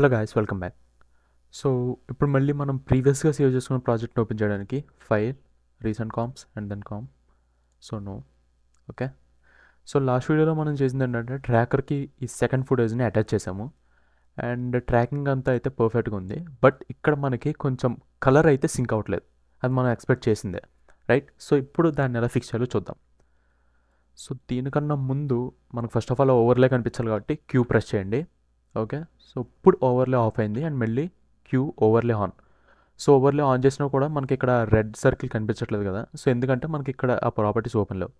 hello guys welcome back so ఇప్పుడు మళ్ళీ మనం ప్రీవియస్గా సేవ్ చేసుకున్న ప్రాజెక్ట్ని ఓపెన్ చేయడానికి file recent comps and then comp so no okay so last వీడియోలో మనం చేసింది ఏంటంటే ట్రాకర్కి ఈ సెకండ్ ఫుటేజ్ని అటాచ్ చేసాము అండ్ ట్రాకింగ్ అంతా అయితే పర్ఫెక్ట్గా ఉంది బట్ ఇక్కడ మనకి కొంచెం కలర్ అయితే సింక్ అవ్వట్లేదు అది మనం ఎక్స్పెక్ట్ చేసిందే రైట్ సో ఇప్పుడు దాన్ని ఎలా ఫిక్స్ చేయాలో చూద్దాం సో దీనికన్నా ముందు మనకు ఫస్ట్ ఆఫ్ ఆల్ ఓవర్లే కనిపించాలి కాబట్టి క్యూ ప్రెస్ చేయండి ఓకే సో ఇప్పుడు ఓవర్లే ఆఫ్ అయింది అండ్ మళ్ళీ Q overlay on so overlay on చేసినా కూడా మనకి ఇక్కడ రెడ్ సర్కిల్ కనిపించట్లేదు కదా సో ఎందుకంటే మనకి ఇక్కడ ఆ ప్రాపర్టీస్ ఓపెన్ లేవు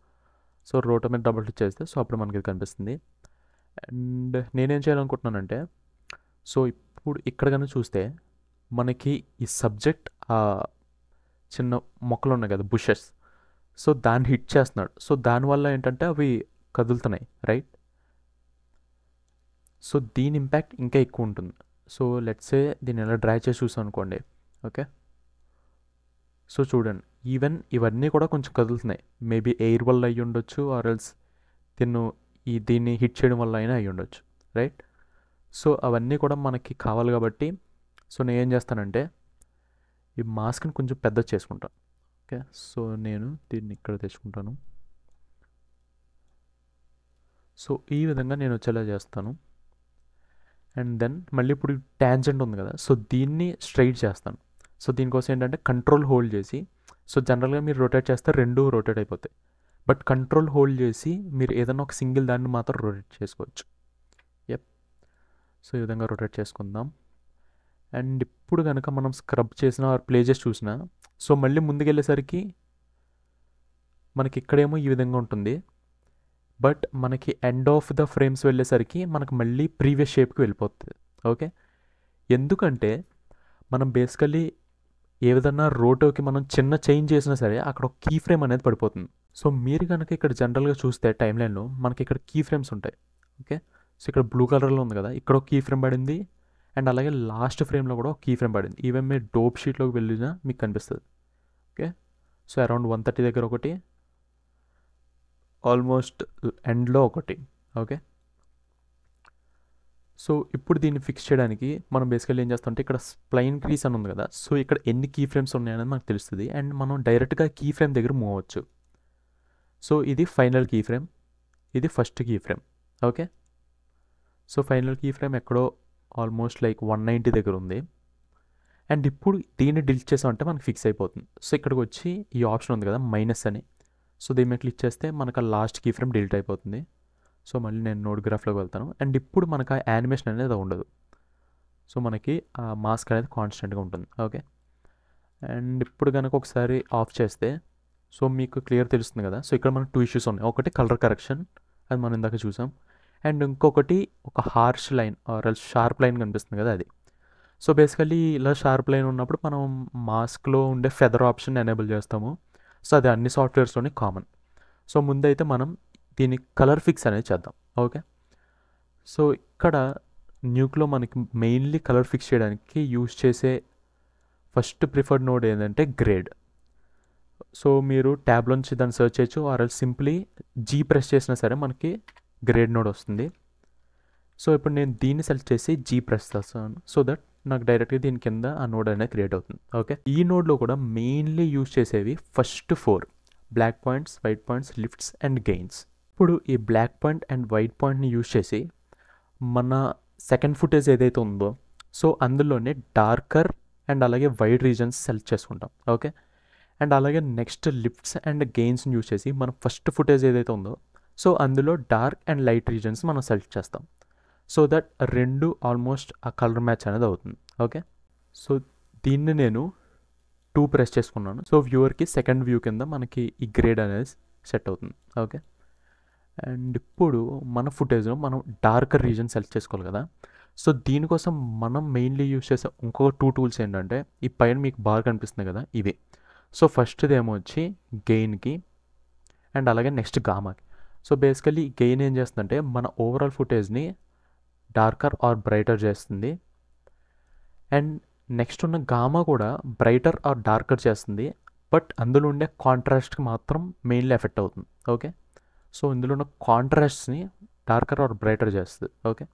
సో రోటో మీద డబుల్ క్లిక్ చేస్తే సో అప్పుడు మనకి కనిపిస్తుంది అండ్ నేనేం చేయాలనుకుంటున్నానంటే సో ఇప్పుడు ఇక్కడ కనుక చూస్తే మనకి ఈ సబ్జెక్ట్ చిన్న మొక్కలు ఉన్నాయి కదా బుషెస్ సో దాన్ని హిట్ చేస్తున్నాడు సో దానివల్ల ఏంటంటే అవి కదులుతున్నాయి రైట్ సో దీని ఇంపాక్ట్ ఇంకా ఎక్కువ ఉంటుంది సో లెట్సే దీన్ని ఎలా డ్రై చేసి చూసాం అనుకోండి ఓకే సో చూడండి ఈవెన్ ఇవన్నీ కూడా కొంచెం కదులుతున్నాయి మేబీ ఎయిర్ వల్ల అయ్యి ఉండొచ్చు ఎల్స్ తిన్ను ఈ దీన్ని హిట్ చేయడం వల్ల అయినా అయ్యి ఉండొచ్చు రైట్ సో అవన్నీ కూడా మనకి కావాలి కాబట్టి సో నేను ఏం చేస్తానంటే ఈ మాస్క్ని కొంచెం పెద్ద చేసుకుంటాను ఓకే సో నేను దీన్ని ఇక్కడ తెచ్చుకుంటాను సో ఈ విధంగా నేను వచ్చేలా చేస్తాను అండ్ దెన్ మళ్ళీ ఇప్పుడు ట్యాంజెంట్ ఉంది కదా సో దీన్ని స్ట్రైట్ చేస్తాను సో దీనికోసం ఏంటంటే కంట్రోల్ హోల్డ్ చేసి సో జనరల్గా మీరు రొటేట్ చేస్తే రెండు రొటేట్ అయిపోతాయి బట్ కంట్రోల్ హోల్డ్ చేసి మీరు ఏదైనా ఒక సింగిల్ దాన్ని మాత్రం రొటేట్ చేసుకోవచ్చు ఎప్ సో ఈ విధంగా రొటేట్ చేసుకుందాం అండ్ ఇప్పుడు కనుక మనం స్క్రబ్ చేసిన ప్లే చేసి చూసిన సో మళ్ళీ ముందుకెళ్ళేసరికి మనకి ఇక్కడేమో ఈ విధంగా ఉంటుంది బట్ మనకి ఎండ్ ఆఫ్ ద ఫ్రేమ్స్ వెళ్ళేసరికి మనకు మళ్ళీ ప్రీవియస్ షేప్కి వెళ్ళిపోతుంది ఓకే ఎందుకంటే మనం బేసికలీ విధంగా రోటోకి మనం చిన్న చేంజ్ చేసినా సరే అక్కడ ఒక కీ ఫ్రేమ్ అనేది పడిపోతుంది సో మీరు కనుక ఇక్కడ జనరల్గా చూస్తే టైం లైన్లో మనకి ఇక్కడ కీ ఫ్రేమ్స్ ఉంటాయి ఓకే సో ఇక్కడ బ్లూ కలర్లో ఉంది కదా ఇక్కడ ఒక కీ ఫ్రేమ్ పడింది అండ్ అలాగే లాస్ట్ ఫ్రేమ్లో కూడా ఒక కీ ఫ్రేమ్ పడింది ఈవెన్ మీరు డోప్ షీట్లోకి వెళ్ళినా మీకు కనిపిస్తుంది okay so around one thirty దగ్గర ఒకటి ఆల్మోస్ట్ ఎండ్లో ఒకటి ఓకే సో ఇప్పుడు దీన్ని ఫిక్స్ చేయడానికి మనం బేసికల్లీ ఏం చేస్తామంటే ఇక్కడ స్ప్లైన్ క్రీస్ అని ఉంది కదా సో ఇక్కడ ఎన్ని కీ ఫ్రేమ్స్ ఉన్నాయనేది మనకు తెలుస్తుంది అండ్ మనం డైరెక్ట్గా కీ ఫ్రేమ్ దగ్గర మూవ్ అవ్వచ్చు సో ఇది ఫైనల్ కీ ఫ్రేమ్ ఇది first key frame okay so final key frame ఎక్కడో ఆల్మోస్ట్ లైక్ వన్ నైంటీ దగ్గర ఉంది అండ్ ఇప్పుడు దీన్ని డిలీట్ చేసామంటే మనకు ఫిక్స్ అయిపోతుంది సో ఇక్కడికి వచ్చి ఈ ఆప్షన్ ఉంది కదా మైనస్ అని సో దీని మీద క్లిక్ చేస్తే మనకు లాస్ట్ కీ ఫ్రేమ్ డిలీట్ అయిపోతుంది సో మళ్ళీ నేను నోట్ గ్రాఫ్లోకి వెళ్తాను అండ్ ఇప్పుడు మనకు ఆ యానిమేషన్ అనేది ఉండదు సో మనకి ఆ మాస్క్ అనేది కాన్స్టెంట్గా ఉంటుంది ఓకే అండ్ ఇప్పుడు కనుక ఒకసారి ఆఫ్ చేస్తే సో మీకు క్లియర్ తెలుస్తుంది కదా సో ఇక్కడ మనకు టూ ఇష్యూస్ ఉన్నాయి ఒకటి కలర్ కరెక్షన్ అది మనం ఇందాక చూసాం అండ్ ఇంకొకటి ఒక harsh line or sharp line కనిపిస్తుంది కదా అది సో బేసికలీ ఇలా షార్ప్ లైన్ ఉన్నప్పుడు మనం మాస్క్లో ఉండే ఫెదర్ ఆప్షన్ ఎనేబుల్ చేస్తాము సో అది అన్ని సాఫ్ట్వేర్స్లోనే కామన్ సో ముందైతే మనం దీని కలర్ ఫిక్స్ అనేది చేద్దాం ఓకే సో ఇక్కడ న్యూక్లో మనకి మెయిన్లీ కలర్ ఫిక్స్ చేయడానికి యూజ్ చేసే ఫస్ట్ ప్రిఫర్డ్ నోడ్ ఏంటంటే గ్రేడ్ సో మీరు ట్యాబ్లో నుంచి దాన్ని సెర్చ్ చేయొచ్చు ఆర్ సింప్లీ జీ ప్రెస్ చేసినా సరే మనకి గ్రేడ్ నోడ్ వస్తుంది సో ఇప్పుడు నేను దీన్ని సెలెక్ట్ చేసి జీ ప్రెస్ చేస్తాను సో దట్ నాకు డైరెక్ట్గా దీని కింద ఆ నోడ్ అనేది క్రియేట్ అవుతుంది ఓకే ఈ నోడ్లో కూడా మెయిన్లీ యూజ్ చేసేవి first four black points white points lifts and gains ఇప్పుడు ఈ బ్లాక్ పాయింట్ అండ్ వైట్ పాయింట్ని యూజ్ చేసి మన సెకండ్ ఫుటేజ్ ఏదైతే ఉందో సో అందులోనే డార్కర్ అండ్ అలాగే వైడ్ రీజన్స్ సెలెక్ట్ చేసుకుంటాం ఓకే అండ్ అలాగే నెక్స్ట్ లిఫ్ట్స్ అండ్ గెయిన్స్ని యూజ్ చేసి మనం ఫస్ట్ ఫుటేజ్ ఏదైతే ఉందో సో అందులో డార్క్ అండ్ లైట్ రీజన్స్ మనం సెలెక్ట్ చేస్తాం సో దట్ రెండు ఆల్మోస్ట్ ఆ కలర్ మ్యాచ్ అనేది అవుతుంది ఓకే సో దీన్ని నేను టూ ప్రెస్ చేసుకున్నాను సో వ్యూవర్కి సెకండ్ వ్యూ కింద మనకి ఈ గ్రేడ్ అనేది సెట్ అవుతుంది ఓకే అండ్ ఇప్పుడు మన ఫుటేజ్లో మనం డార్కర్ రీజన్ సెలెక్ట్ చేసుకోవాలి కదా సో దీనికోసం మనం మెయిన్లీ యూస్ చేసే ఇంకొక టూ టూల్స్ ఏంటంటే ఈ పైన మీకు బాగా కనిపిస్తుంది కదా ఇవి సో ఫస్ట్ది ఏమో వచ్చి గెయిన్కి అండ్ అలాగే నెక్స్ట్ గామాకి సో బేసికలీ గెయిన్ ఏం చేస్తుందంటే మన ఓవరాల్ ఫుటేజ్ని డార్కర్ ఆర్ బ్రైటర్ చేస్తుంది అండ్ నెక్స్ట్ ఉన్న గామా కూడా బ్రైటర్ ఆర్ డార్కర్ చేస్తుంది బట్ అందులో ఉండే కాంట్రాస్ట్కి మాత్రం మెయిన్లీ ఎఫెక్ట్ అవుతుంది ఓకే సో ఇందులో ఉన్న కాంట్రాస్ట్ని డార్కర్ ఆర్ బ్రైటర్ చేస్తుంది ఓకే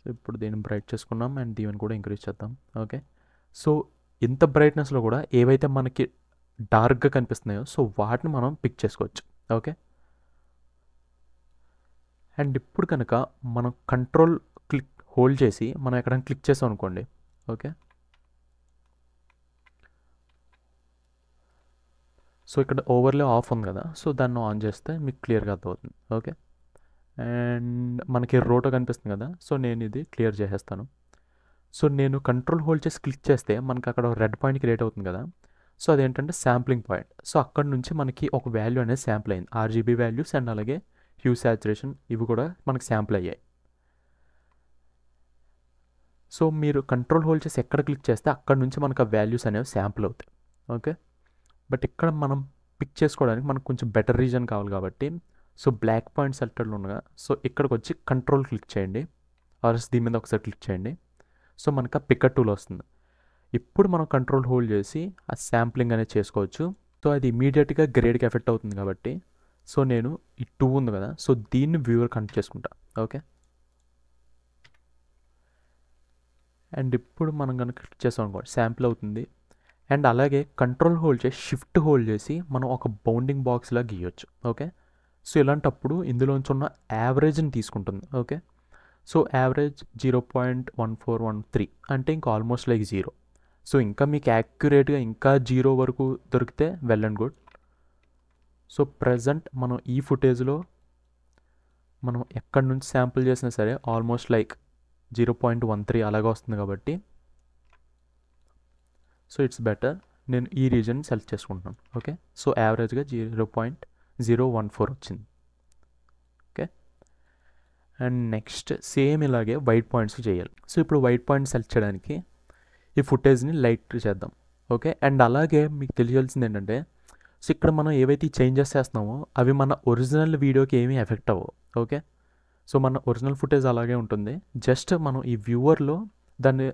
సో ఇప్పుడు దీన్ని బ్రైట్ చేసుకున్నాం అండ్ దీవెని కూడా ఇంక్రీజ్ చేద్దాం ఓకే సో ఇంత బ్రైట్నెస్లో కూడా ఏవైతే మనకి డార్క్గా కనిపిస్తున్నాయో సో వాటిని మనం పిక్ చేసుకోవచ్చు ఓకే అండ్ ఇప్పుడు కనుక మనం కంట్రోల్ క్లిక్ హోల్డ్ చేసి మనం ఎక్కడైనా క్లిక్ చేసాం అనుకోండి ఓకే సో ఇక్కడ ఓవర్లే ఆఫ్ ఉంది కదా సో దాన్ని ఆన్ చేస్తే మీకు క్లియర్గా అర్థమవుతుంది ఓకే అండ్ మనకి రోటో కనిపిస్తుంది కదా సో నేను ఇది క్లియర్ చేసేస్తాను సో నేను కంట్రోల్ హోల్డ్ చేసి క్లిక్ చేస్తే మనకు అక్కడ రెడ్ పాయింట్ క్రియేట్ అవుతుంది కదా సో అదేంటంటే శాంప్లింగ్ పాయింట్ సో అక్కడ నుంచి మనకి ఒక వాల్యూ అనేది శాంపుల్ అయింది ఆర్జీబీ వాల్యూస్ అండ్ అలాగే హ్యూ శాచురేషన్ ఇవి కూడా మనకు శాంపుల్ అయ్యాయి సో మీరు కంట్రోల్ హోల్డ్ చేసి ఎక్కడ క్లిక్ చేస్తే అక్కడ నుంచి మనకు ఆ వాల్యూస్ అనేవి శాంపుల్ అవుతాయి ఓకే బట్ ఇక్కడ మనం పిక్ చేసుకోవడానికి మనకు కొంచెం బెటర్ రీజన్ కావాలి కాబట్టి సో బ్లాక్ పాయింట్ సెల్టర్లు ఉండగా సో ఇక్కడికి వచ్చి కంట్రోల్ క్లిక్ చేయండి ఆర్ఎస్ దీని మీద ఒకసారి క్లిక్ చేయండి సో మనకు ఆ పికర్ టూల్ వస్తుంది ఇప్పుడు మనం కంట్రోల్ హోల్డ్ చేసి ఆ శాంప్లింగ్ అనేది చేసుకోవచ్చు సో అది ఇమీడియట్గా గ్రేడ్కి ఎఫెక్ట్ అవుతుంది కాబట్టి సో నేను ఈ టూ ఉంది కదా సో దీన్ని వ్యూవర్ కనెక్ట్ చేసుకుంటా ఓకే అండ్ ఇప్పుడు మనం కనుక క్లిక్ అనుకోండి శాంపుల్ అవుతుంది అండ్ అలాగే కంట్రోల్ హోల్డ్ చేసి షిఫ్ట్ హోల్డ్ చేసి మనం ఒక బౌండింగ్ బాక్స్లా గీయొచ్చు ఓకే సో ఇలాంటప్పుడు ఇందులోంచి ఉన్న యావరేజ్ని తీసుకుంటుంది okay so average zero point one four one three అంటే ఇంకా ఆల్మోస్ట్ లైక్ జీరో సో ఇంకా మీకు యాక్యురేట్గా ఇంకా జీరో వరకు దొరికితే well and good so present మనం ఈ ఫుటేజ్లో మనం ఎక్కడి నుంచి శాంపుల్ చేసినా సరే almost like zero point one three అలాగే వస్తుంది కాబట్టి సో ఇట్స్ బెటర్ నేను ఈ రీజన్ సెలెక్ట్ చేసుకుంటున్నాను ఓకే సో యావరేజ్గా zero point zero one four వచ్చింది ఓకే అండ్ నెక్స్ట్ సేమ్ ఇలాగే వైట్ పాయింట్స్ చేయాలి సో ఇప్పుడు వైట్ పాయింట్స్ సెలెక్ట్ చేయడానికి ఈ ఫుటేజ్ని లైట్ చేద్దాం ఓకే అండ్ అలాగే మీకు తెలియాల్సింది ఏంటంటే సో ఇక్కడ మనం ఏవైతే చేంజెస్ చేస్తున్నామో అవి మన ఒరిజినల్ వీడియోకి ఏమీ ఎఫెక్ట్ అవ్వవు ఓకే సో మన ఒరిజినల్ ఫుటేజ్ అలాగే ఉంటుంది జస్ట్ మనం ఈ వ్యూవర్లో దాన్ని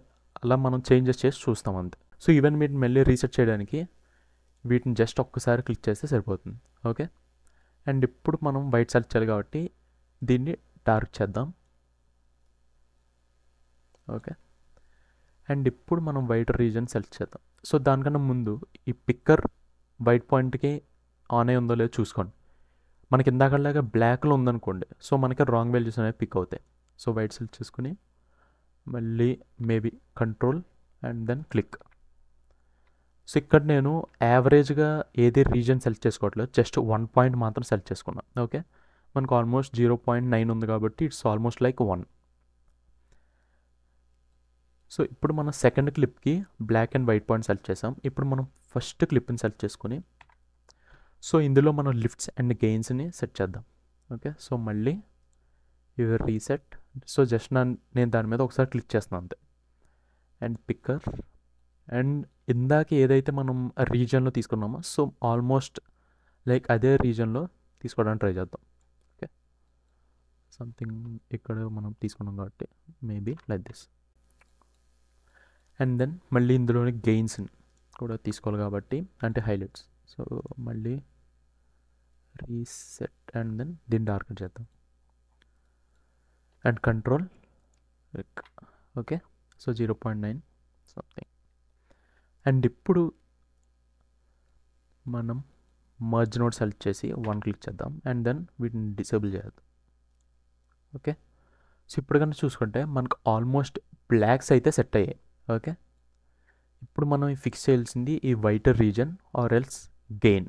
అలా మనం చేంజెస్ చేసి చూస్తాం అంతే సో ఈవెన్ మీరు మళ్ళీ రీసెట్ చేయడానికి వీటిని జస్ట్ ఒక్కసారి క్లిక్ చేస్తే సరిపోతుంది ఓకే అండ్ ఇప్పుడు మనం వైట్ సెలెక్ట్ చేయాలి కాబట్టి దీన్ని డార్క్ చేద్దాం ఓకే అండ్ ఇప్పుడు మనం వైట్ రీజన్ సెలెక్ట్ చేద్దాం సో దానికన్నా ముందు ఈ పిక్కర్ వైట్ పాయింట్కి ఆన్ అయి ఉందో లేదో చూసుకోండి మనకి ఇందాకలాగా బ్లాక్లో ఉందనుకోండి సో మనకి రాంగ్ వాల్యూస్ అనేవి పిక్ అవుతాయి సో వైట్ సెల్ చేసుకుని మళ్ళీ maybe control and then click so ఇక్కడ నేను యావరేజ్గా ఏది రీజన్ సెలెక్ట్ చేసుకోవట్లేదు జస్ట్ వన్ పాయింట్ మాత్రం సెలెక్ట్ చేసుకున్నాను ఓకే మనకు ఆల్మోస్ట్ జీరో పాయింట్ నైన్ ఉంది కాబట్టి it's almost like one so ఇప్పుడు మన సెకండ్ క్లిప్కి black and white point select చేసాం ఇప్పుడు మనం ఫస్ట్ క్లిప్ని సెలెక్ట్ చేసుకొని సో ఇందులో మనం లిఫ్ట్స్ అండ్ గెయిన్స్ని సెట్ చేద్దాం ఓకే సో మళ్ళీ యువర్ రీసెట్ సో జస్ట్ నా నేను దాని మీద ఒకసారి క్లిక్ చేస్తున్నాను అంతే అండ్ పిక్కర్ అండ్ ఇందాక ఏదైతే మనం రీజన్లో తీసుకున్నామో సో ఆల్మోస్ట్ లైక్ అదే రీజన్లో తీసుకోవడానికి ట్రై చేద్దాం ఓకే సంథింగ్ ఇక్కడ మనం తీసుకున్నాం కాబట్టి maybe like this and then మళ్ళీ ఇందులోని గెయిన్స్ని కూడా తీసుకోవాలి కాబట్టి అంటే హైలైట్స్ సో మళ్ళీ రీసెట్ అండ్ దెన్ దీన్ని డార్క్ చేద్దాం and control okay so zero point nine something and ఇప్పుడు మనం మర్జ్ నోట్ సెలెక్ట్ చేసి వన్ క్లిక్ చేద్దాం అండ్ దెన్ వీటిని డిసేబుల్ చేద్దాం ఓకే సో ఇప్పుడు కనుక చూసుకుంటే మనకు ఆల్మోస్ట్ బ్లాక్స్ అయితే సెట్ అయ్యాయి ఓకే ఇప్పుడు మనం ఫిక్స్ చేయాల్సింది ఈ whiter region or else gain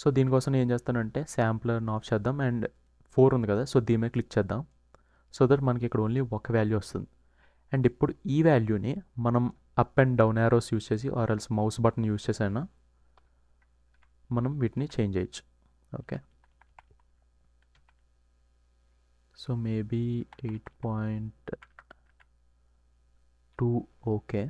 so దీనికోసం ఏం చేస్తానంటే శాంప్లర్ని ఆఫ్ చేద్దాం అండ్ ఫోర్ ఉంది కదా సో దీని మీద క్లిక్ చేద్దాం సో దట్ మనకి ఇక్కడ ఓన్లీ ఒక వాల్యూ వస్తుంది అండ్ ఇప్పుడు ఈ వాల్యూని మనం up and down arrows use చేసి or else mouse button use చేసైనా మనం వీటిని చేంజ్ చేయొచ్చు okay so maybe eight point two okay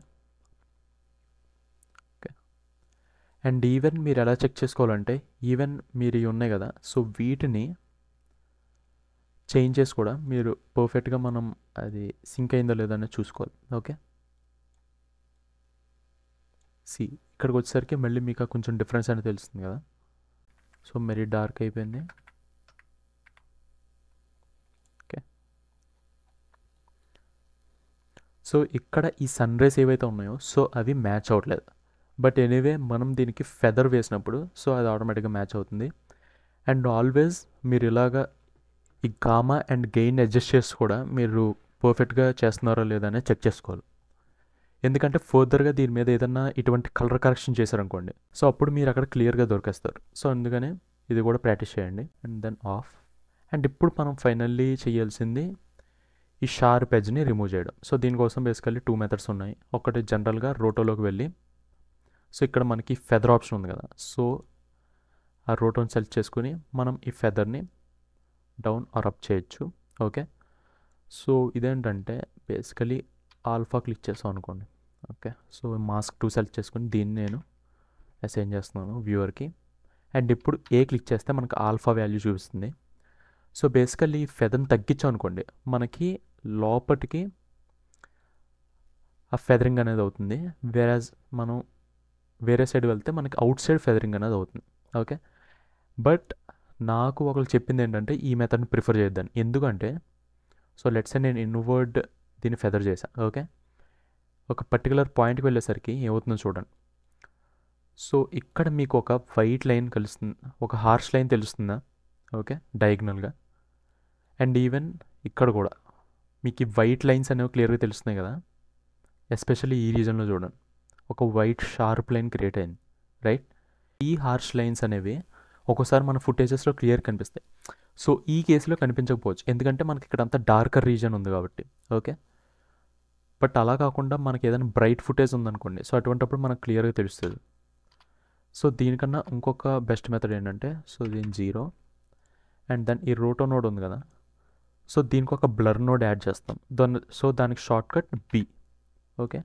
and even మీరు ఎలా చెక్ చేసుకోవాలంటే ఈవెన్ మీరు ఇవి ఉన్నాయి కదా సో వీటిని చేంజెస్ కూడా మీరు పర్ఫెక్ట్గా మనం అది సింక్ అయిందో లేదో అనేది చూసుకోవాలి ఓకే సి ఇక్కడికి వచ్చేసరికి మళ్ళీ మీకు కొంచెం డిఫరెన్స్ అనేది తెలుస్తుంది కదా సో మరీ డార్క్ అయిపోయింది ఓకే సో ఇక్కడ ఈ సన్ రైస్ ఏవైతే ఉన్నాయో సో అవి మ్యాచ్ అవ్వట్లేదు బట్ ఎనీవే మనం దీనికి ఫెదర్ వేసినప్పుడు సో అది ఆటోమేటిక్గా మ్యాచ్ అవుతుంది అండ్ ఆల్వేస్ మీరు ఇలాగా ఈ గామా అండ్ గెయిన్ అడ్జస్ట్ చేసి కూడా మీరు పర్ఫెక్ట్గా చేస్తున్నారో లేదా అనేది చెక్ చేసుకోవాలి ఎందుకంటే ఫర్దర్గా దీని మీద ఏదన్నా ఇటువంటి కలర్ కరెక్షన్ చేశారనుకోండి సో అప్పుడు మీరు అక్కడ క్లియర్గా దొరికేస్తారు సో అందుకనే ఇది కూడా ప్రాక్టీస్ చేయండి అండ్ దెన్ ఆఫ్ అండ్ ఇప్పుడు మనం ఫైనల్లీ చేయాల్సింది ఈ షార్ప్ ఎడ్జ్ని రిమూవ్ చేయడం సో దీనికోసం బేసికల్లీ టూ మెథడ్స్ ఉన్నాయి ఒకటి జనరల్గా రోటోలోకి వెళ్ళి సో ఇక్కడ మనకి ఫెదర్ ఆప్షన్ ఉంది కదా సో ఆ రోటోన్ సెలెక్ట్ చేసుకుని మనం ఈ ఫెదర్ని డౌన్ ఆర్ అప్ చేయొచ్చు ఓకే సో ఇదేంటంటే బేసికలీ ఆల్ఫా క్లిక్ చేసాం అనుకోండి okay so mask to select చేసుకుని దీన్ని నేను అసైన్ చేస్తున్నాను వ్యూవర్కి అండ్ ఇప్పుడు ఏ క్లిక్ చేస్తే మనకు ఆల్ఫా వాల్యూ చూపిస్తుంది సో బేసికల్లీ ఈ ఫెదర్ని తగ్గించాం అనుకోండి మనకి లోపటికి ఆ ఫెదరింగ్ అనేది అవుతుంది వేరాజ్ మనం వేరే సైడ్ వెళ్తే మనకి అవుట్ సైడ్ ఫెదరింగ్ అనేది అవుతుంది ఓకే బట్ నాకు ఒకరు చెప్పింది ఏంటంటే ఈ మెథడ్ని ప్రిఫర్ చేద్దాను ఎందుకంటే సో లెట్స్ నేను ఇన్వర్డ్ దీన్ని ఫెదర్ చేశాను ఓకే ఒక పర్టికులర్ పాయింట్కి వెళ్ళేసరికి ఏమవుతుందో చూడండి సో ఇక్కడ మీకు ఒక వైట్ లైన్ కలుస్తుంది ఒక హార్ష్ లైన్ తెలుస్తుందా ఓకే డయాగ్నల్గా అండ్ ఈవెన్ ఇక్కడ కూడా మీకు ఈ వైట్ లైన్స్ అనేవి క్లియర్గా తెలుస్తున్నాయి కదా ఎస్పెషల్లీ ఈ రీజన్లో చూడండి ఒక వైట్ షార్ప్ లైన్ క్రియేట్ అయింది రైట్ ఈ హార్ష్ లైన్స్ అనేవి ఒక్కోసారి మన ఫుటేజెస్లో క్లియర్ కనిపిస్తాయి సో ఈ కేసులో కనిపించకపోవచ్చు ఎందుకంటే మనకి ఇక్కడ అంతా డార్కర్ రీజన్ ఉంది కాబట్టి ఓకే బట్ అలా కాకుండా మనకి ఏదైనా బ్రైట్ ఫుటేజ్ ఉందనుకోండి సో అటువంటప్పుడు మనకు క్లియర్గా తెలుస్తుంది సో దీనికన్నా ఇంకొక బెస్ట్ మెథడ్ ఏంటంటే సో దీని జీరో అండ్ దెన్ ఈ రోటో నోడ్ ఉంది కదా సో దీనికి ఒక బ్లర్ నోడ్ యాడ్ చేస్తాం దాన్ని సో దానికి షార్ట్కట్ బి ఓకే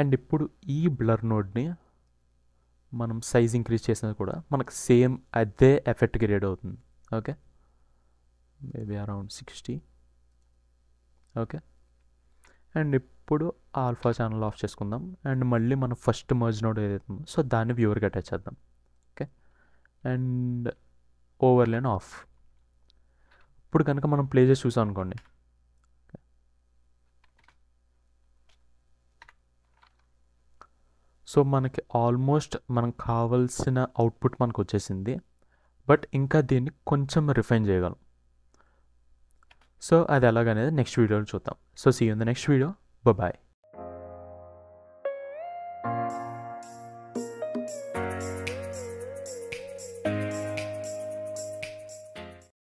అండ్ ఇప్పుడు ఈ బ్లర్ నోడ్ని మనం సైజ్ ఇంక్రీజ్ చేసిన కూడా మనకు సేమ్ అదే ఎఫెక్ట్ క్రియేట్ అవుతుంది okay maybe around sixty okay and ఇప్పుడు ఆల్ఫా ఛానల్ ఆఫ్ చేసుకుందాం అండ్ మళ్ళీ మనం ఫస్ట్ మర్జ్ నోడ్ ఏదైతుందో సో దాన్ని వ్యూవర్కి అటాచ్ చేద్దాం okay and over line off ఇప్పుడు కనుక మనం ప్లే చేసి చూసాం అనుకోండి సో మనకి ఆల్మోస్ట్ మనకు కావాల్సిన అవుట్పుట్ మనకు వచ్చేసింది బట్ ఇంకా దీన్ని కొంచెం రిఫైన్ చేయగలం సో అది ఎలాగనేది నెక్స్ట్ వీడియోలో చూద్దాం so see in the next video bye